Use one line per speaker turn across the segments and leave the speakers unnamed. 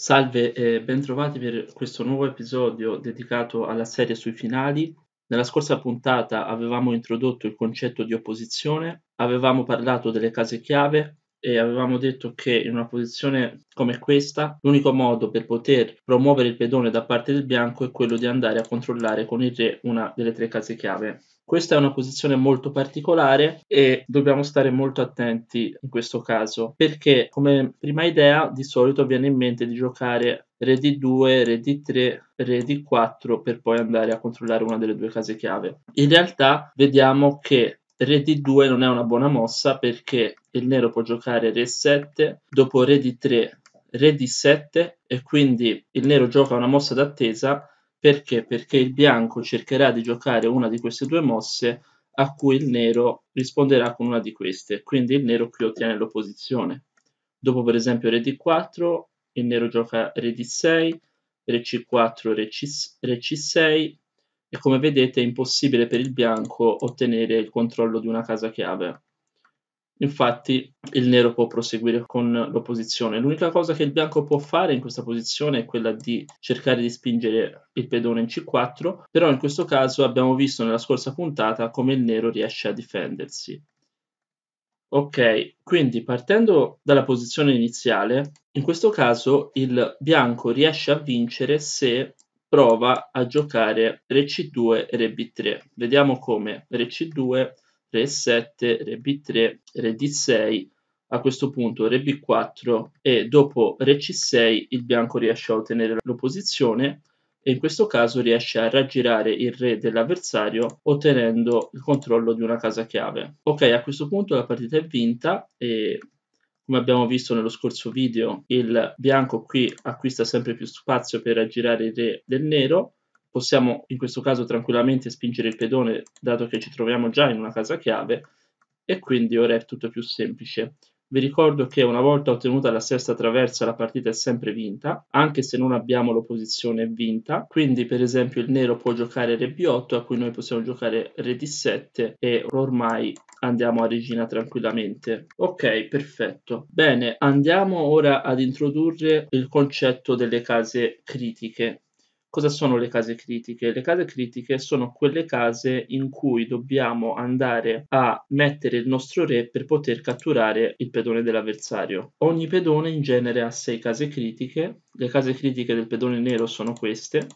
Salve e bentrovati per questo nuovo episodio dedicato alla serie sui finali. Nella scorsa puntata avevamo introdotto il concetto di opposizione, avevamo parlato delle case chiave e avevamo detto che in una posizione come questa l'unico modo per poter promuovere il pedone da parte del bianco è quello di andare a controllare con il re una delle tre case chiave questa è una posizione molto particolare e dobbiamo stare molto attenti in questo caso, perché come prima idea di solito viene in mente di giocare re di 2, re di 3, re di 4 per poi andare a controllare una delle due case chiave. In realtà vediamo che re di 2 non è una buona mossa perché il nero può giocare re 7, dopo re di 3, re di 7 e quindi il nero gioca una mossa d'attesa perché? Perché il bianco cercherà di giocare una di queste due mosse a cui il nero risponderà con una di queste, quindi il nero qui ottiene l'opposizione. Dopo per esempio re d4, il nero gioca re d6, re c4, re, C, re c6 e come vedete è impossibile per il bianco ottenere il controllo di una casa chiave. Infatti il nero può proseguire con l'opposizione. L'unica cosa che il bianco può fare in questa posizione è quella di cercare di spingere il pedone in C4, però in questo caso abbiamo visto nella scorsa puntata come il nero riesce a difendersi. Ok, quindi partendo dalla posizione iniziale, in questo caso il bianco riesce a vincere se prova a giocare Re C2 e Re B3. Vediamo come Re C2 re 7 re b3, re d6, a questo punto re b4 e dopo re c6 il bianco riesce a ottenere l'opposizione e in questo caso riesce a raggirare il re dell'avversario ottenendo il controllo di una casa chiave. Ok, a questo punto la partita è vinta e come abbiamo visto nello scorso video il bianco qui acquista sempre più spazio per raggirare il re del nero possiamo in questo caso tranquillamente spingere il pedone dato che ci troviamo già in una casa chiave e quindi ora è tutto più semplice. Vi ricordo che una volta ottenuta la sesta traversa la partita è sempre vinta, anche se non abbiamo l'opposizione vinta, quindi per esempio il nero può giocare re b8 a cui noi possiamo giocare re d7 e ormai andiamo a regina tranquillamente. Ok, perfetto. Bene, andiamo ora ad introdurre il concetto delle case critiche. Cosa sono le case critiche? Le case critiche sono quelle case in cui dobbiamo andare a mettere il nostro re per poter catturare il pedone dell'avversario. Ogni pedone in genere ha 6 case critiche. Le case critiche del pedone nero sono queste.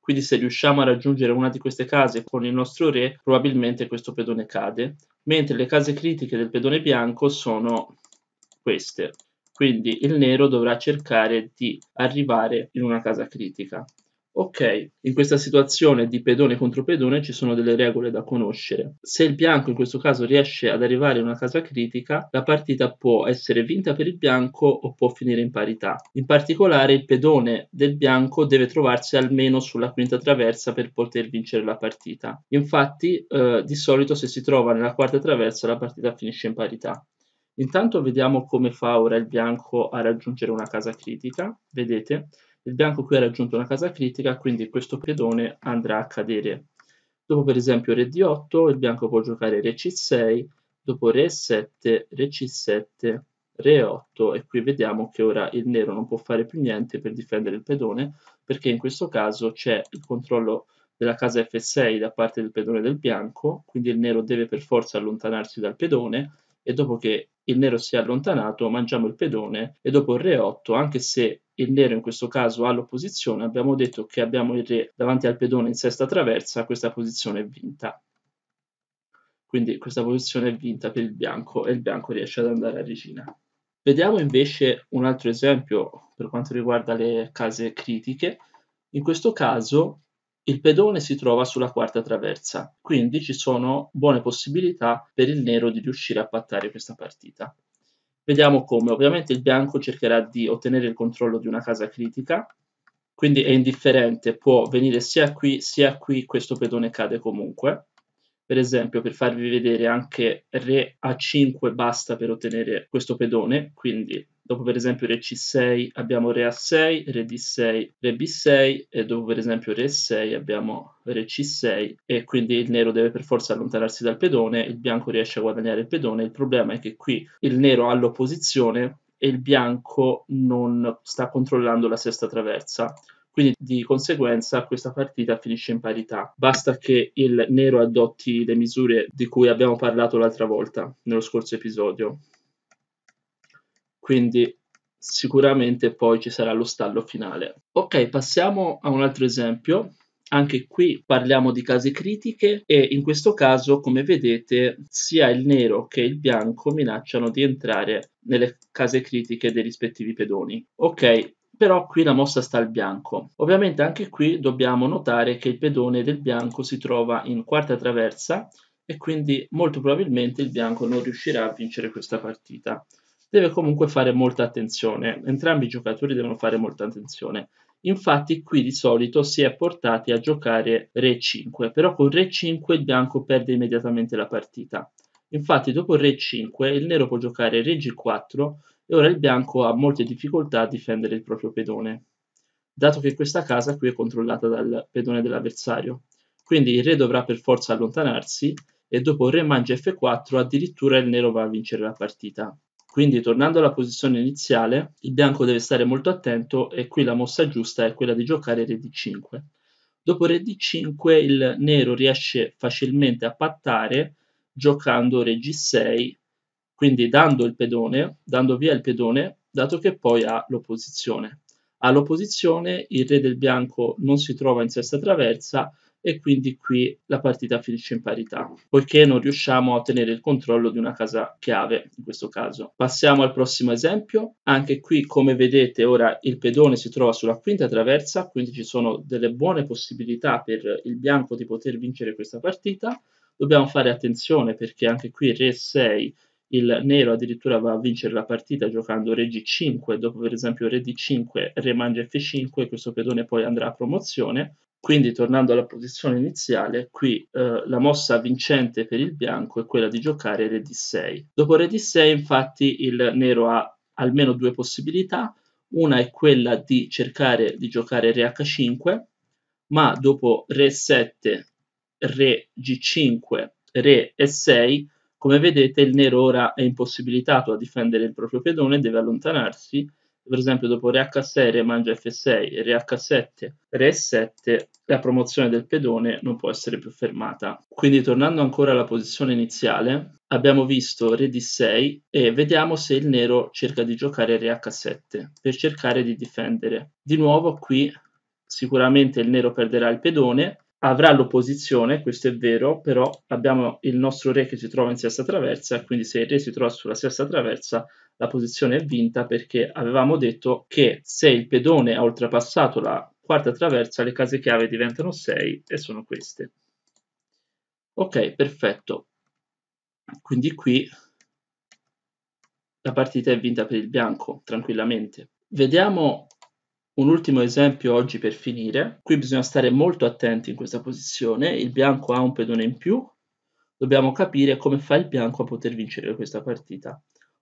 Quindi se riusciamo a raggiungere una di queste case con il nostro re, probabilmente questo pedone cade. Mentre le case critiche del pedone bianco sono queste. Quindi il nero dovrà cercare di arrivare in una casa critica. Ok, in questa situazione di pedone contro pedone ci sono delle regole da conoscere. Se il bianco in questo caso riesce ad arrivare in una casa critica, la partita può essere vinta per il bianco o può finire in parità. In particolare il pedone del bianco deve trovarsi almeno sulla quinta traversa per poter vincere la partita. Infatti eh, di solito se si trova nella quarta traversa la partita finisce in parità. Intanto vediamo come fa ora il bianco a raggiungere una casa critica. Vedete? Il bianco qui ha raggiunto una casa critica, quindi questo pedone andrà a cadere. Dopo per esempio re d8, il bianco può giocare re c6, dopo re 7, re c7, re 8 e qui vediamo che ora il nero non può fare più niente per difendere il pedone perché in questo caso c'è il controllo della casa f6 da parte del pedone del bianco, quindi il nero deve per forza allontanarsi dal pedone e dopo che il nero si è allontanato mangiamo il pedone e dopo il re 8 anche se il nero in questo caso ha l'opposizione, abbiamo detto che abbiamo il re davanti al pedone in sesta traversa, questa posizione è vinta. Quindi questa posizione è vinta per il bianco e il bianco riesce ad andare a regina. Vediamo invece un altro esempio per quanto riguarda le case critiche. In questo caso il pedone si trova sulla quarta traversa, quindi ci sono buone possibilità per il nero di riuscire a pattare questa partita. Vediamo come. Ovviamente il bianco cercherà di ottenere il controllo di una casa critica, quindi è indifferente, può venire sia qui sia qui, questo pedone cade comunque. Per esempio, per farvi vedere anche Re a5 basta per ottenere questo pedone, quindi Dopo per esempio re C6 abbiamo re A6, re D6, re B6 e dopo per esempio re 6 abbiamo re C6 e quindi il nero deve per forza allontanarsi dal pedone, il bianco riesce a guadagnare il pedone, il problema è che qui il nero ha l'opposizione e il bianco non sta controllando la sesta traversa. Quindi di conseguenza questa partita finisce in parità. Basta che il nero adotti le misure di cui abbiamo parlato l'altra volta, nello scorso episodio quindi sicuramente poi ci sarà lo stallo finale. Ok, passiamo a un altro esempio. Anche qui parliamo di case critiche e in questo caso, come vedete, sia il nero che il bianco minacciano di entrare nelle case critiche dei rispettivi pedoni. Ok, però qui la mossa sta al bianco. Ovviamente anche qui dobbiamo notare che il pedone del bianco si trova in quarta traversa e quindi molto probabilmente il bianco non riuscirà a vincere questa partita deve comunque fare molta attenzione. Entrambi i giocatori devono fare molta attenzione. Infatti qui di solito si è portati a giocare re 5, però con re 5 il bianco perde immediatamente la partita. Infatti dopo re 5 il nero può giocare re g4 e ora il bianco ha molte difficoltà a difendere il proprio pedone, dato che questa casa qui è controllata dal pedone dell'avversario. Quindi il re dovrà per forza allontanarsi e dopo re mangia f4 addirittura il nero va a vincere la partita. Quindi tornando alla posizione iniziale, il bianco deve stare molto attento e qui la mossa giusta è quella di giocare re d5. Dopo re d5 il nero riesce facilmente a pattare giocando re g6, quindi dando il pedone, dando via il pedone, dato che poi ha l'opposizione all'opposizione, il re del bianco non si trova in sesta traversa e quindi qui la partita finisce in parità, poiché non riusciamo a ottenere il controllo di una casa chiave in questo caso. Passiamo al prossimo esempio, anche qui come vedete ora il pedone si trova sulla quinta traversa, quindi ci sono delle buone possibilità per il bianco di poter vincere questa partita. Dobbiamo fare attenzione perché anche qui il re 6 il nero addirittura va a vincere la partita giocando re g5, dopo per esempio re d5, re mangia f5, questo pedone poi andrà a promozione. Quindi tornando alla posizione iniziale, qui eh, la mossa vincente per il bianco è quella di giocare re d6. Dopo re d6 infatti il nero ha almeno due possibilità, una è quella di cercare di giocare re h5, ma dopo re 7, re g5, re e6 come vedete il nero ora è impossibilitato a difendere il proprio pedone e deve allontanarsi, per esempio dopo Re H6 Re mangia F6 Re H7 Re 7 la promozione del pedone non può essere più fermata. Quindi tornando ancora alla posizione iniziale abbiamo visto Re D6 e vediamo se il nero cerca di giocare Re H7 per cercare di difendere. Di nuovo qui sicuramente il nero perderà il pedone avrà l'opposizione, questo è vero, però abbiamo il nostro re che si trova in sesta traversa, quindi se il re si trova sulla sesta traversa la posizione è vinta perché avevamo detto che se il pedone ha oltrepassato la quarta traversa le case chiave diventano 6 e sono queste. Ok, perfetto. Quindi qui la partita è vinta per il bianco, tranquillamente. Vediamo un ultimo esempio oggi per finire, qui bisogna stare molto attenti in questa posizione, il bianco ha un pedone in più, dobbiamo capire come fa il bianco a poter vincere questa partita.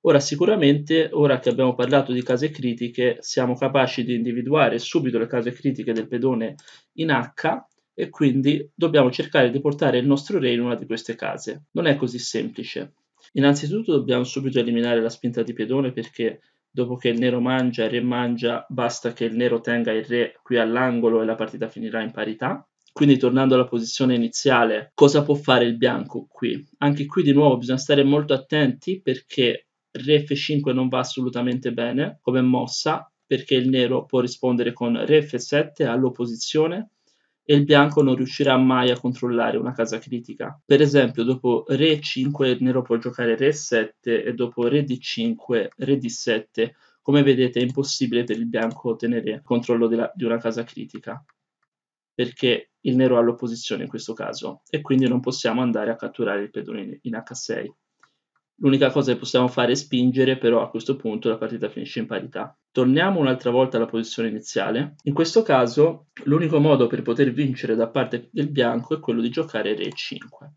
Ora sicuramente, ora che abbiamo parlato di case critiche, siamo capaci di individuare subito le case critiche del pedone in H e quindi dobbiamo cercare di portare il nostro re in una di queste case. Non è così semplice. Innanzitutto dobbiamo subito eliminare la spinta di pedone perché dopo che il nero mangia e il re mangia, basta che il nero tenga il re qui all'angolo e la partita finirà in parità. Quindi tornando alla posizione iniziale, cosa può fare il bianco qui? Anche qui di nuovo bisogna stare molto attenti perché re f5 non va assolutamente bene come mossa perché il nero può rispondere con re f7 all'opposizione e il bianco non riuscirà mai a controllare una casa critica. Per esempio, dopo re 5 il nero può giocare re 7 e dopo re d5, re d7. Come vedete è impossibile per il bianco ottenere il controllo della, di una casa critica, perché il nero ha l'opposizione in questo caso e quindi non possiamo andare a catturare il pedone in h6. L'unica cosa che possiamo fare è spingere, però a questo punto la partita finisce in parità. Torniamo un'altra volta alla posizione iniziale. In questo caso l'unico modo per poter vincere da parte del bianco è quello di giocare re 5.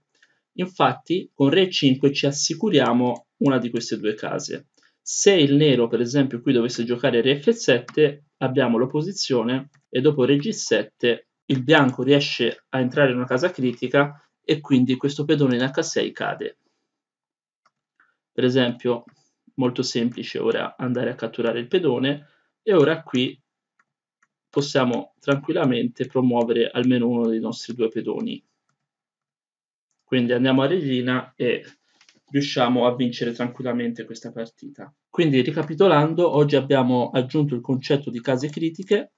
Infatti con re 5 ci assicuriamo una di queste due case. Se il nero per esempio qui dovesse giocare re f7 abbiamo l'opposizione e dopo re g7 il bianco riesce a entrare in una casa critica e quindi questo pedone in h6 cade. Per esempio, molto semplice ora andare a catturare il pedone e ora qui possiamo tranquillamente promuovere almeno uno dei nostri due pedoni. Quindi andiamo a regina e riusciamo a vincere tranquillamente questa partita. Quindi ricapitolando, oggi abbiamo aggiunto il concetto di case critiche,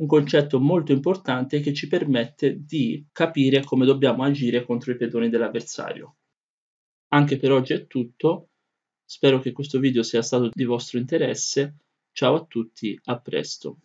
un concetto molto importante che ci permette di capire come dobbiamo agire contro i pedoni dell'avversario. Anche per oggi è tutto, Spero che questo video sia stato di vostro interesse, ciao a tutti, a presto.